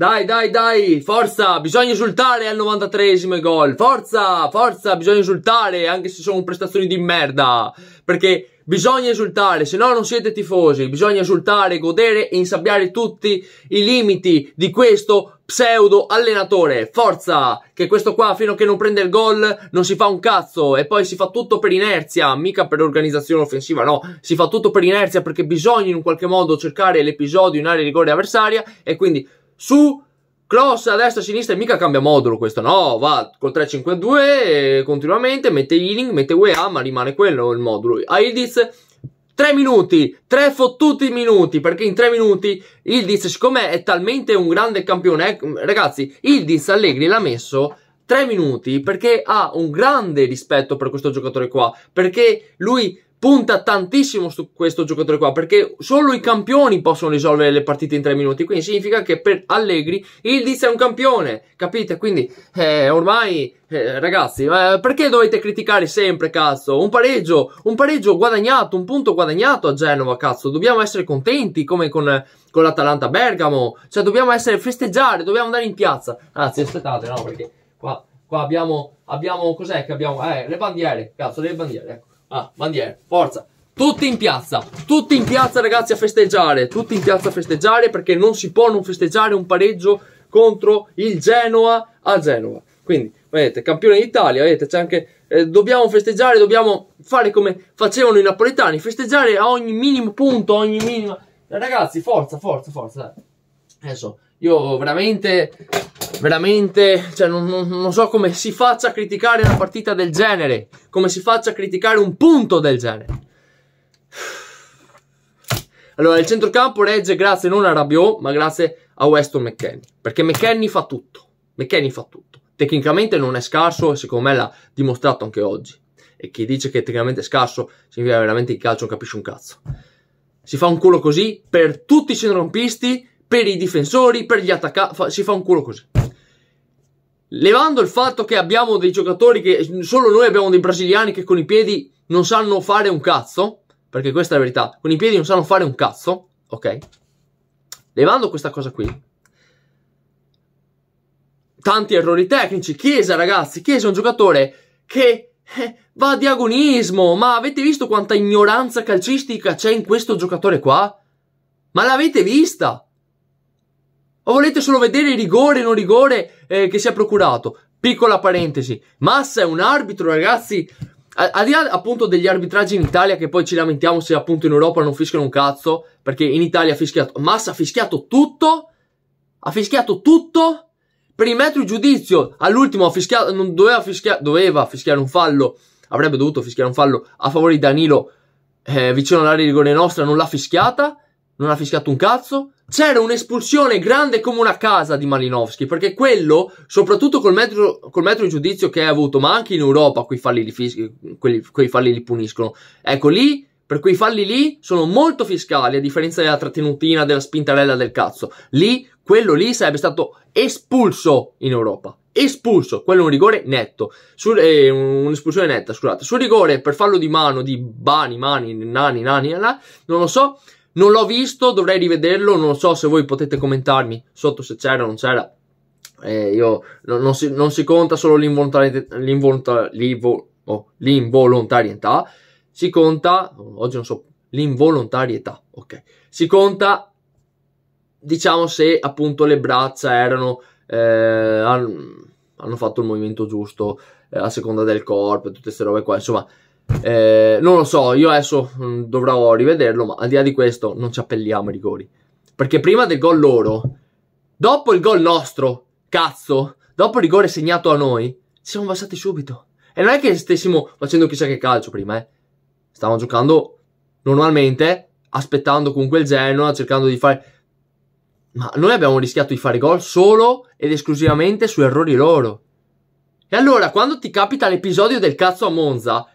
Dai, dai, dai, forza, bisogna esultare al 93esimo gol. Forza, forza, bisogna esultare anche se sono prestazioni di merda. Perché bisogna esultare, se no non siete tifosi. Bisogna esultare, godere e insabbiare tutti i limiti di questo pseudo allenatore. Forza, che questo qua fino a che non prende il gol non si fa un cazzo e poi si fa tutto per inerzia, mica per organizzazione offensiva, no, si fa tutto per inerzia perché bisogna in un qualche modo cercare l'episodio in area di rigore avversaria e quindi su cross a destra, a sinistra e mica cambia modulo questo, no, va col 3-5-2 continuamente, mette healing, mette UEA, ma rimane quello il modulo. A Ildiz 3 minuti, 3 fottuti minuti, perché in 3 minuti Ildiz, siccome è talmente un grande campione, eh, ragazzi, Ildiz Allegri l'ha messo 3 minuti perché ha un grande rispetto per questo giocatore qua, perché lui punta tantissimo su questo giocatore qua perché solo i campioni possono risolvere le partite in tre minuti quindi significa che per Allegri il Diz è un campione capite quindi eh, ormai eh, ragazzi eh, perché dovete criticare sempre cazzo un pareggio un pareggio guadagnato un punto guadagnato a Genova cazzo dobbiamo essere contenti come con, con l'Atalanta Bergamo cioè dobbiamo essere festeggiare dobbiamo andare in piazza anzi aspettate no perché qua, qua abbiamo abbiamo cos'è che abbiamo eh le bandiere cazzo le bandiere ecco Ah, bandiere, forza. Tutti in piazza, tutti in piazza ragazzi a festeggiare, tutti in piazza a festeggiare perché non si può non festeggiare un pareggio contro il Genoa a Genova. Quindi, vedete, campione d'Italia, vedete, c'è anche eh, dobbiamo festeggiare, dobbiamo fare come facevano i napoletani, festeggiare a ogni minimo punto, a ogni minimo... Ragazzi, forza, forza, forza. Adesso io veramente, veramente, cioè non, non, non, so come si faccia a criticare una partita del genere, come si faccia a criticare un punto del genere. Allora, il centrocampo regge grazie non a Rabiot, ma grazie a Weston McKenny. perché McKenny fa tutto, McKenny fa tutto. Tecnicamente non è scarso e secondo me l'ha dimostrato anche oggi. E chi dice che è tecnicamente è scarso significa veramente il calcio non capisce un cazzo. Si fa un culo così per tutti i centrocampisti per i difensori, per gli attaccanti, si fa un culo così. Levando il fatto che abbiamo dei giocatori che solo noi abbiamo dei brasiliani che con i piedi non sanno fare un cazzo, perché questa è la verità, con i piedi non sanno fare un cazzo, ok? Levando questa cosa qui, tanti errori tecnici, Chiesa ragazzi, Chiesa è un giocatore che eh, va a diagonismo, ma avete visto quanta ignoranza calcistica c'è in questo giocatore qua? Ma l'avete vista? O volete solo vedere il rigore non rigore eh, che si è procurato? Piccola parentesi, Massa è un arbitro, ragazzi. Al di là appunto degli arbitraggi in Italia, che poi ci lamentiamo se appunto in Europa non fischiano un cazzo, perché in Italia ha fischiato. Massa ha fischiato tutto. Ha fischiato tutto. Per il metro di giudizio, all'ultimo ha fischiato. Non doveva fischiare. Doveva fischiare un fallo. Avrebbe dovuto fischiare un fallo a favore di Danilo eh, vicino all'area di rigore nostra. Non l'ha fischiata non ha fischiato un cazzo. C'era un'espulsione grande come una casa di Malinowski, perché quello, soprattutto col metro, col metro di giudizio che hai avuto, ma anche in Europa quei falli li, fischi, quelli, quei falli li puniscono. Ecco lì, per quei falli lì, sono molto fiscali, a differenza della trattenutina, della spintarella del cazzo. Lì, quello lì sarebbe stato espulso in Europa. Espulso, quello è un rigore netto, Su, eh, un'espulsione netta, scusate. Sul rigore per fallo di mano di Bani, Mani, Nani, Nani, là, non lo so non l'ho visto, dovrei rivederlo. Non so se voi potete commentarmi sotto se c'era o non c'era. Eh, io, non, non, si, non, si, conta solo oh, l'involontarietà, si conta, oggi non so, l'involontarietà, ok, si conta, diciamo, se appunto le braccia erano, eh, hanno fatto il movimento giusto eh, a seconda del corpo e tutte queste robe qua, insomma, eh, non lo so, io adesso mm, dovrò rivederlo, ma al di là di questo non ci appelliamo ai rigori. Perché prima del gol loro, dopo il gol nostro, cazzo, dopo il rigore segnato a noi, ci siamo passati subito. E non è che stessimo facendo chissà che calcio prima, eh. Stavamo giocando normalmente, aspettando comunque il Genoa, cercando di fare... Ma noi abbiamo rischiato di fare gol solo ed esclusivamente su errori loro. E allora, quando ti capita l'episodio del cazzo a Monza,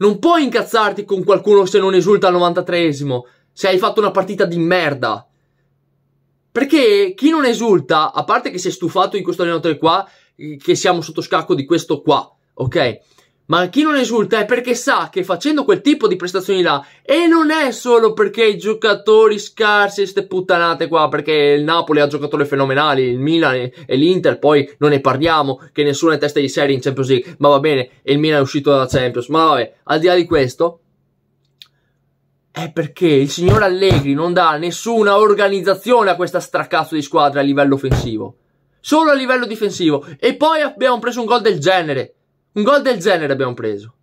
non puoi incazzarti con qualcuno se non esulta al 93esimo, se hai fatto una partita di merda. Perché chi non esulta, a parte che si è stufato in questo allenatore qua, che siamo sotto scacco di questo qua, ok? Ma chi non esulta è perché sa che facendo quel tipo di prestazioni là, e non è solo perché i giocatori scarsi e ste puttanate qua, perché il Napoli ha giocatori fenomenali, il Milan e l'Inter, poi non ne parliamo, che nessuno è testa di serie in Champions League, ma va bene, e il Milan è uscito dalla Champions, ma vabbè, al di là di questo, è perché il signor Allegri non dà nessuna organizzazione a questa stracazzo di squadra a livello offensivo, solo a livello difensivo, e poi abbiamo preso un gol del genere un gol del genere abbiamo preso.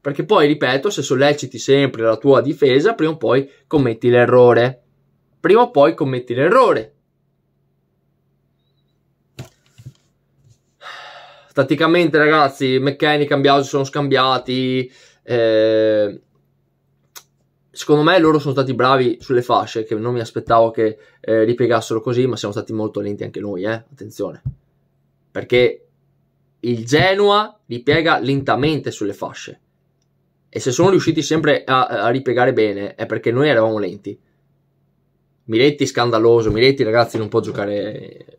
Perché poi, ripeto, se solleciti sempre la tua difesa, prima o poi commetti l'errore. Prima o poi commetti l'errore. Tatticamente, ragazzi, McKenny e Cambiaso sono scambiati. Eh, secondo me loro sono stati bravi sulle fasce, che non mi aspettavo che eh, ripiegassero così, ma siamo stati molto lenti anche noi, eh? attenzione. Perché il Genoa ripiega lentamente sulle fasce. E se sono riusciti sempre a, a ripiegare bene è perché noi eravamo lenti. Miretti scandaloso, Miretti ragazzi non può giocare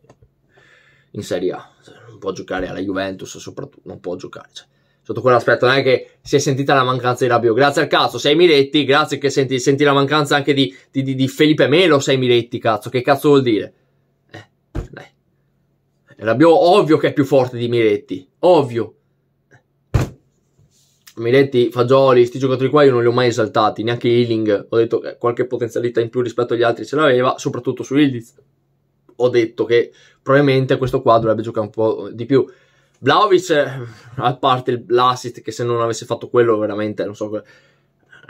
in Serie A, non può giocare alla Juventus soprattutto, non può giocare. Cioè, sotto quell'aspetto non è che si è sentita la mancanza di Rabio, grazie al cazzo, sei Miretti, grazie che senti, senti la mancanza anche di, di, di Felipe Melo, sei Miretti, cazzo, che cazzo vuol dire? Rabiot ovvio che è più forte di Miretti, ovvio. Miretti, Fagioli, questi giocatori qua io non li ho mai esaltati, neanche Healing, ho detto che qualche potenzialità in più rispetto agli altri ce l'aveva, soprattutto su Ildiz. Ho detto che probabilmente questo qua dovrebbe giocare un po' di più. Vlaovic, eh, a parte l'assist, che se non avesse fatto quello veramente, non so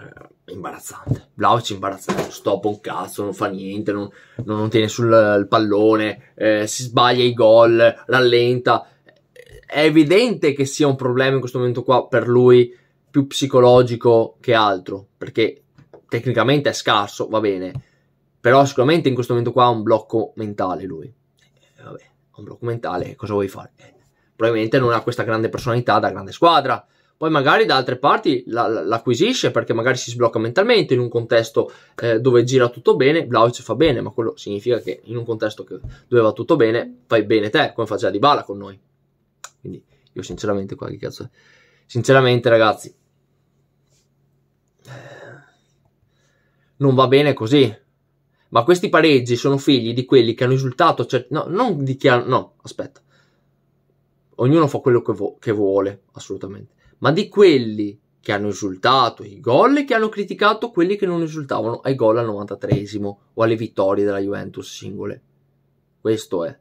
eh, imbarazzante. Vlaovic imbarazzante, non un cazzo, non fa niente, non, non, non tiene sul pallone, eh, si sbaglia i gol, rallenta. È evidente che sia un problema in questo momento qua per lui più psicologico che altro, perché tecnicamente è scarso, va bene, però sicuramente in questo momento qua ha un blocco mentale lui. Eh, vabbè, ha un blocco mentale, cosa vuoi fare? probabilmente non ha questa grande personalità da grande squadra poi magari da altre parti l'acquisisce la, la, perché magari si sblocca mentalmente in un contesto eh, dove gira tutto bene, Vlaovic fa bene, ma quello significa che in un contesto che, dove va tutto bene, fai bene te, come fa già Di Bala con noi. Quindi io sinceramente qua che cazzo è? Sinceramente ragazzi, non va bene così. Ma questi pareggi sono figli di quelli che hanno risultato, cioè, no, non di chi hanno, no, aspetta. Ognuno fa quello che, vo che vuole, assolutamente ma di quelli che hanno esultato i gol e che hanno criticato quelli che non esultavano ai gol al 93 o alle vittorie della Juventus singole. Questo è.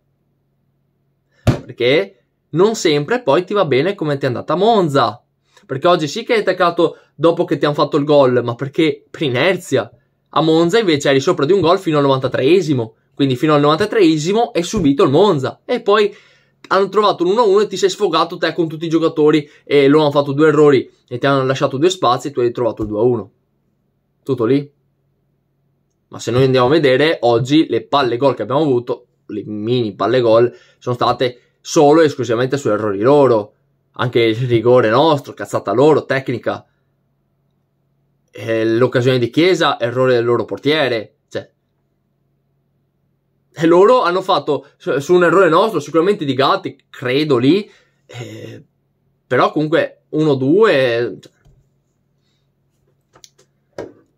Perché non sempre poi ti va bene come ti è andata a Monza. Perché oggi sì che hai attaccato dopo che ti hanno fatto il gol, ma perché per inerzia. A Monza invece eri sopra di un gol fino al 93 esimo quindi fino al 93 esimo hai subito il Monza e poi hanno trovato l'1-1 e ti sei sfogato te con tutti i giocatori e loro hanno fatto due errori e ti hanno lasciato due spazi e tu hai trovato il 2-1. Tutto lì. Ma se noi andiamo a vedere, oggi le palle gol che abbiamo avuto, le mini palle gol, sono state solo e esclusivamente su errori loro. Anche il rigore nostro, cazzata loro, tecnica. Eh, l'occasione di Chiesa, errore del loro portiere e loro hanno fatto su un errore nostro, sicuramente di Gatti, credo lì, eh, però comunque 1-2. Cioè.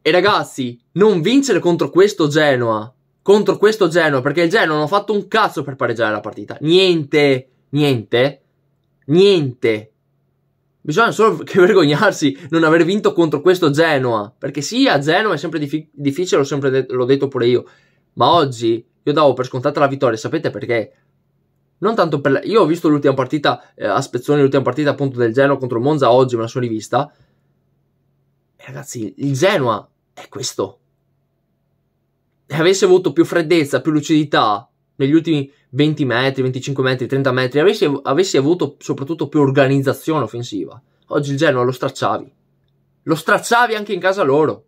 E ragazzi, non vincere contro questo Genoa, contro questo Genoa, perché il Genoa non ha fatto un cazzo per pareggiare la partita. Niente, niente, niente. Bisogna solo che vergognarsi non aver vinto contro questo Genoa, perché sì, a Genoa è sempre dif- difficile, l'ho sempre de- l'ho detto pure io, ma oggi io davo per scontata la vittoria, sapete perché? Non tanto per... La... Io ho visto l'ultima partita eh, a Spezzoni, l'ultima partita appunto del Genoa contro il Monza oggi, me la sono rivista. E ragazzi, il Genoa è questo. E avesse avuto più freddezza, più lucidità negli ultimi 20 metri, 25 metri, 30 metri, avessi, avessi avuto soprattutto più organizzazione offensiva, oggi il Genoa lo stracciavi. Lo stracciavi anche in casa loro.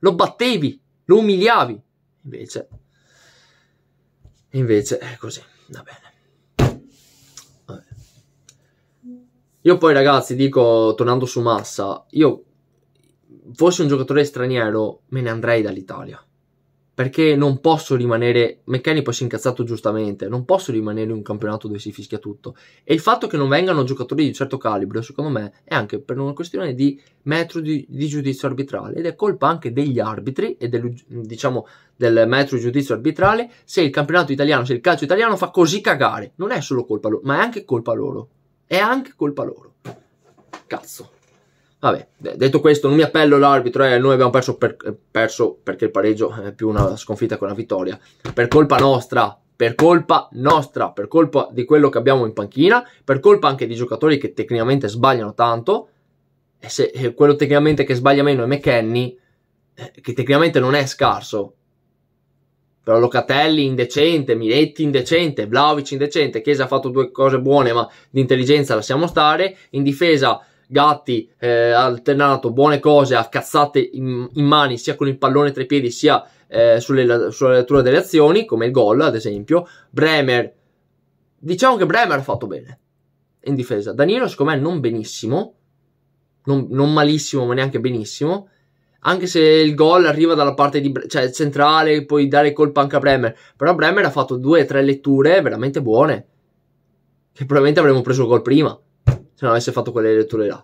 Lo battevi, lo umiliavi. Invece Invece è eh, così, va bene. Vabbè. Io poi ragazzi dico, tornando su Massa, io fossi un giocatore straniero me ne andrei dall'Italia perché non posso rimanere. Meccanico si è incazzato giustamente. Non posso rimanere in un campionato dove si fischia tutto. E il fatto che non vengano giocatori di un certo calibro, secondo me, è anche per una questione di metro di, di giudizio arbitrale. Ed è colpa anche degli arbitri e del, diciamo, del metro di giudizio arbitrale se il campionato italiano, se il calcio italiano fa così cagare. Non è solo colpa loro, ma è anche colpa loro. È anche colpa loro. Cazzo. Vabbè, detto questo, non mi appello all'arbitro, eh, noi abbiamo perso, per, perso, perché il pareggio è più una sconfitta che una vittoria, per colpa nostra, per colpa nostra, per colpa di quello che abbiamo in panchina, per colpa anche di giocatori che tecnicamente sbagliano tanto, e se eh, quello tecnicamente che sbaglia meno è McKenny, eh, che tecnicamente non è scarso, però Locatelli indecente, Miretti indecente, Vlaovic indecente, Chiesa ha fatto due cose buone ma di intelligenza lasciamo stare, in difesa Gatti eh, ha alternato buone cose a cazzate in, in, mani sia con il pallone tra i piedi sia eh, sulle, sulla lettura delle azioni, come il gol ad esempio. Bremer, diciamo che Bremer ha fatto bene in difesa. Danilo secondo me non benissimo, non, non malissimo ma neanche benissimo anche se il gol arriva dalla parte di, cioè, centrale, puoi dare colpa anche a Bremer. Però Bremer ha fatto due o tre letture veramente buone. Che probabilmente avremmo preso il gol prima se non avesse fatto quelle letture là.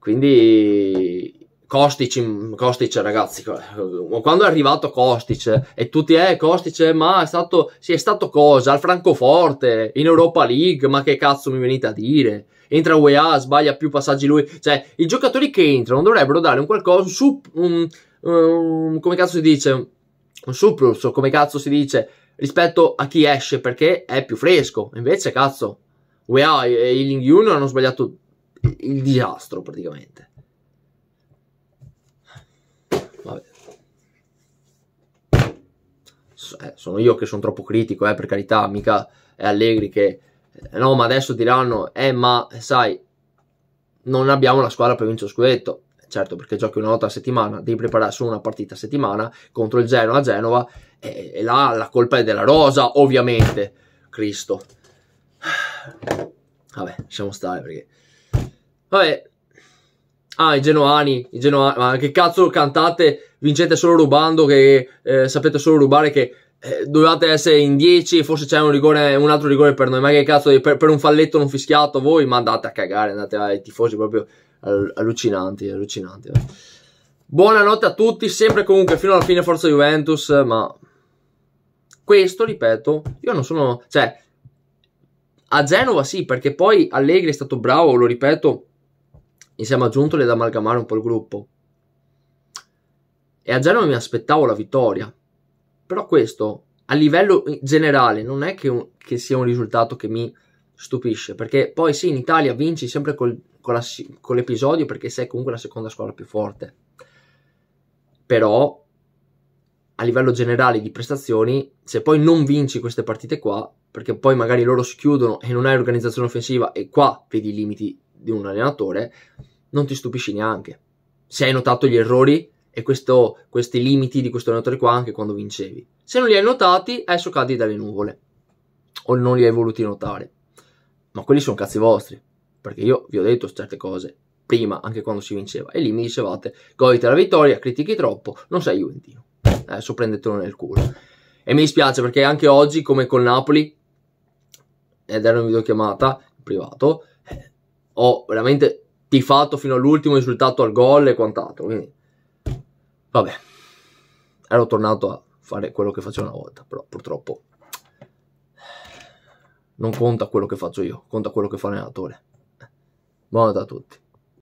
Quindi Kostic, mm, Kostic, ragazzi, eh, quando è arrivato Kostic e tutti, eh, Kostic, ma è stato, sì, è stato cosa? Al Francoforte, in Europa League, ma che cazzo mi venite a dire? Entra UEA, sbaglia più passaggi lui, cioè, i giocatori che entrano dovrebbero dare un qualcosa, su, un, um, come cazzo si dice, un surplus, come cazzo si dice, rispetto a chi esce, perché è più fresco, invece, cazzo, UEA e Ealing 1 hanno sbagliato il disastro praticamente. Vabbè. Eh, sono io che sono troppo critico, eh, per carità, mica è Allegri che... Eh, no, ma adesso diranno, eh, ma sai, non abbiamo la squadra per vincere lo scudetto. Certo, perché giochi una volta a settimana, devi preparare solo una partita a settimana contro il Genoa a Genova e, e là la colpa è della Rosa, ovviamente. Cristo. Vabbè, lasciamo stare perché... Vabbè. Ah, i genuani, i genuani. Ma che cazzo cantate? Vincete solo rubando, che eh, sapete solo rubare, che eh, dovevate essere in 10 forse c'è un, rigore, un altro rigore per noi. Ma che cazzo, per, per, un falletto non fischiato voi? Ma andate a cagare, andate ai tifosi proprio allucinanti, allucinanti. Vabbè. Buonanotte a tutti, sempre comunque fino alla fine Forza Juventus, ma questo, ripeto, io non sono... Cioè, a Genova sì, perché poi Allegri è stato bravo, lo ripeto, insieme a Giuntoli ad amalgamare un po' il gruppo. E a Genova mi aspettavo la vittoria. Però questo, a livello generale, non è che, un, che sia un risultato che mi stupisce. Perché poi sì, in Italia vinci sempre col, con, la, con l'episodio perché sei comunque la seconda squadra più forte. Però a livello generale di prestazioni, se poi non vinci queste partite qua, perché poi magari loro si chiudono e non hai organizzazione offensiva e qua vedi i limiti di un allenatore, non ti stupisci neanche. Se hai notato gli errori e questo, questi limiti di questo allenatore qua anche quando vincevi. Se non li hai notati, adesso cadi dalle nuvole. O non li hai voluti notare. Ma quelli sono cazzi vostri. Perché io vi ho detto certe cose prima, anche quando si vinceva. E lì mi dicevate, goditi la vittoria, critichi troppo, non sei Juventino adesso eh, prendetelo nel culo. E mi dispiace perché anche oggi, come col Napoli, ed era una videochiamata in privato, eh, ho veramente tifato fino all'ultimo, insultato al gol e quant'altro. Quindi, vabbè, ero tornato a fare quello che facevo una volta, però purtroppo non conta quello che faccio io, conta quello che fa l'allenatore. Buonanotte a tutti.